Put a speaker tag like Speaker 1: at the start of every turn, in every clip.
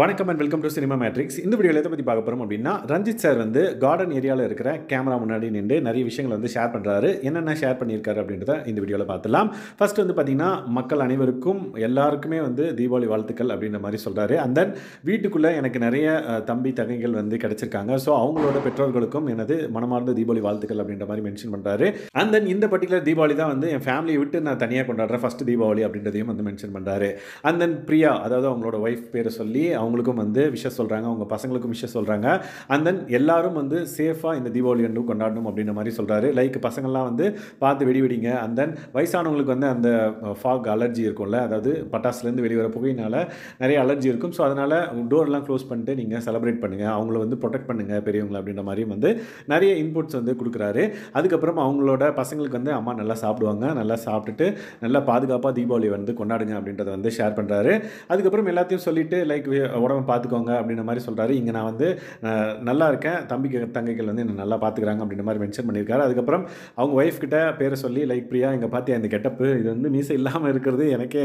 Speaker 1: வணக்கம் and welcome to cinema matrix இந்த வீடியோவில் எதை பற்றி பார்க்க போகிறோம் அப்படின்னா ரஞ்சித் சார் வந்து கார்டன் ஏரியாவில் இருக்கிற கேமரா முன்னாடி நின்று நிறைய விஷயங்கள் வந்து ஷேர் பண்ணுறாரு என்னென்ன ஷேர் பண்ணியிருக்காரு அப்படின்றத இந்த வீடியோவில் பார்த்துலாம் ஃபர்ஸ்ட் வந்து பார்த்திங்கன்னா மக்கள் அனைவருக்கும் எல்லாருக்குமே வந்து தீபாவளி வாழ்த்துக்கள் அப்படின்ற மாதிரி சொல்கிறாரு அண்ட் தென் வீட்டுக்குள்ளே எனக்கு நிறைய தம்பி தங்கைகள் வந்து கிடச்சிருக்காங்க ஸோ அவங்களோட பெற்றோர்களுக்கும் எனது மனமார்ந்த தீபாவளி வாழ்த்துக்கள் அப்படின்ற மாதிரி மென்ஷன் பண்ணுறாரு அண்ட் தென் இந்த பர்டிகுலர் தீபாவளி தான் வந்து என் ஃபேமிலியை விட்டு நான் தனியாக கொண்டாடுறேன் ஃபஸ்ட் தீபாவளி அப்படின்றதையும் வந்து மென்ஷன் பண்ணுறாரு அண்ட் தென் பிரியா அதாவது அவங்களோட ஒய்ஃப் பேரை சொல்லி அவங்க அவங்களுக்கும் வந்து விஷயம் சொல்கிறாங்க அவங்க பசங்களுக்கும் விஷயம் சொல்கிறாங்க அண்ட் தென் எல்லாரும் வந்து சேஃபாக இந்த தீபாவளி அன்று கொண்டாடணும் அப்படின்ற மாதிரி சொல்கிறாரு லைக் பசங்கள்லாம் வந்து பார்த்து வெடி வெடிங்க அண்ட் தென் வயசானவங்களுக்கு வந்து அந்த ஃபாக் அலர்ஜி இருக்கும்ல அதாவது பட்டாசுலேருந்து வெளிவர புகையினால் நிறைய அலர்ஜி இருக்கும் ஸோ அதனால் டோர்லாம் க்ளோஸ் பண்ணிட்டு நீங்கள் செலிப்ரேட் பண்ணுங்கள் அவங்கள வந்து ப்ரொடெக்ட் பண்ணுங்கள் பெரியவங்களை அப்படின்ற மாதிரியும் வந்து நிறைய இன்புட்ஸ் வந்து கொடுக்குறாரு அதுக்கப்புறம் அவங்களோட பசங்களுக்கு வந்து அம்மா நல்லா சாப்பிடுவாங்க நல்லா சாப்பிட்டுட்டு நல்லா பாதுகாப்பாக தீபாவளி வந்து கொண்டாடுங்க அப்படின்றத வந்து ஷேர் பண்ணுறாரு அதுக்கப்புறம் எல்லாத்தையும் சொல்லிவிட்டு லைக் உடம்பை பார்த்துக்கோங்க அப்படின்ற மாதிரி சொல்கிறாரு இங்கே நான் வந்து நல்லா இருக்கேன் தம்பி தங்கைகள் வந்து என்னை நல்லா பார்த்துக்கிறாங்க அப்படின்ற மாதிரி மென்ஷன் பண்ணியிருக்காரு அதுக்கப்புறம் அவங்க ஒய்ஃப் கிட்ட பேரை சொல்லி லைக் பிரியா இங்கே பார்த்தியா இந்த கெட்டப்பு இது வந்து மீசை இல்லாமல் இருக்கிறது எனக்கே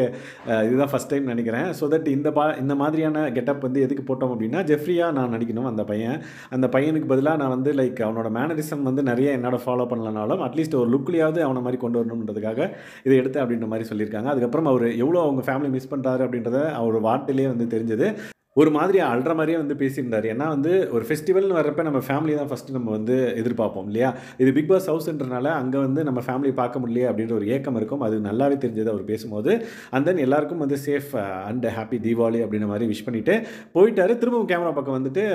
Speaker 1: இதுதான் ஃபஸ்ட் டைம் நினைக்கிறேன் ஸோ தட் இந்த பா இந்த மாதிரியான கெட்டப் வந்து எதுக்கு போட்டோம் அப்படின்னா ஜெஃப்ரியாக நான் நடிக்கணும் அந்த பையன் அந்த பையனுக்கு பதிலாக நான் வந்து லைக் அவனோட மேனரிசம் வந்து நிறைய என்னோட ஃபாலோ பண்ணலனாலும் அட்லீஸ்ட் ஒரு லுக்லேயாவது அவனை மாதிரி கொண்டு வரணுன்றதுக்காக இதை எடுத்து அப்படின்ற மாதிரி சொல்லியிருக்காங்க அதுக்கப்புறம் அவர் எவ்வளோ அவங்க ஃபேமிலி மிஸ் பண்ணுறாரு அப்படின்றத அவர் வார்த்தையிலேயே வந்து தெரிஞ்சது ஒரு மாதிரி அழுற மாதிரியே வந்து பேசியிருந்தார் ஏன்னா வந்து ஒரு ஃபெஸ்டிவல்னு வரப்ப நம்ம ஃபேமிலி தான் ஃபஸ்ட்டு நம்ம வந்து எதிர்பார்ப்போம் இல்லையா இது பிக் பாஸ் ஹவுஸ்ன்றனால அங்கே வந்து நம்ம ஃபேமிலி பார்க்க முடியல அப்படின்ற ஒரு ஏக்கம் இருக்கும் அது நல்லாவே தெரிஞ்சது அவர் பேசும்போது அண்ட் தென் எல்லாருக்கும் வந்து சேஃப் அண்ட் ஹாப்பி தீபாவளி அப்படின்ற மாதிரி விஷ் பண்ணிவிட்டு போயிட்டார் திரும்பவும் கேமரா பக்கம் வந்துட்டு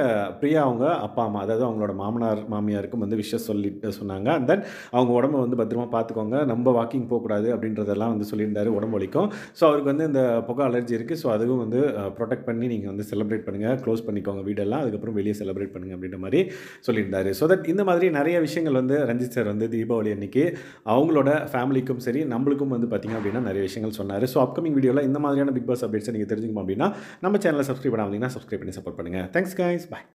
Speaker 1: பிரியா அவங்க அப்பா அம்மா அதாவது அவங்களோட மாமனார் மாமியாருக்கும் வந்து விஷயம் சொல்லி சொன்னாங்க அண்ட் தென் அவங்க உடம்ப வந்து பத்திரமா பார்த்துக்கோங்க நம்ம வாக்கிங் போகக்கூடாது அப்படின்றதெல்லாம் வந்து சொல்லியிருந்தார் உடம்பு வலிக்கும் ஸோ அவருக்கு வந்து இந்த புகை அலர்ஜி இருக்குது ஸோ அதுவும் வந்து ப்ரொடெக்ட் uh, பண்ணி நீங்கள் வந்து செலிப்ரேட் பண்ணுங்கள் க்ளோஸ் பண்ணிக்கோங்க வீடெல்லாம் அதுக்கப்புறம் வெளியே செலிப்ரேட் பண்ணுங்கள் அப்படின்ற மாதிரி சொல்லியிருந்தார் ஸோ தட் இந்த மாதிரி நிறைய விஷயங்கள் வந்து ரஞ்சித் சார் வந்து தீபாவளி அன்றைக்கி அவங்களோட ஃபேமிலிக்கும் சரி நம்மளுக்கும் வந்து பார்த்திங்க அப்படின்னா நிறைய விஷயங்கள் சொன்னார் ஸோ அப்கமிங் வீடியோவில் இந்த மாதிரியான பிக் பாஸ் அப்டேட்ஸை நீங்கள் தெரிஞ்சுக்கணும் அப்படின்னா நம்ம சேனலை சப்ஸ்கிரைப் பண்ணாமல் சப்ஸ்கிரைப் பண்ணி சப்போர்ட் பண்ணுங்கள் தேங்க்ஸ் கைஸ் பாய்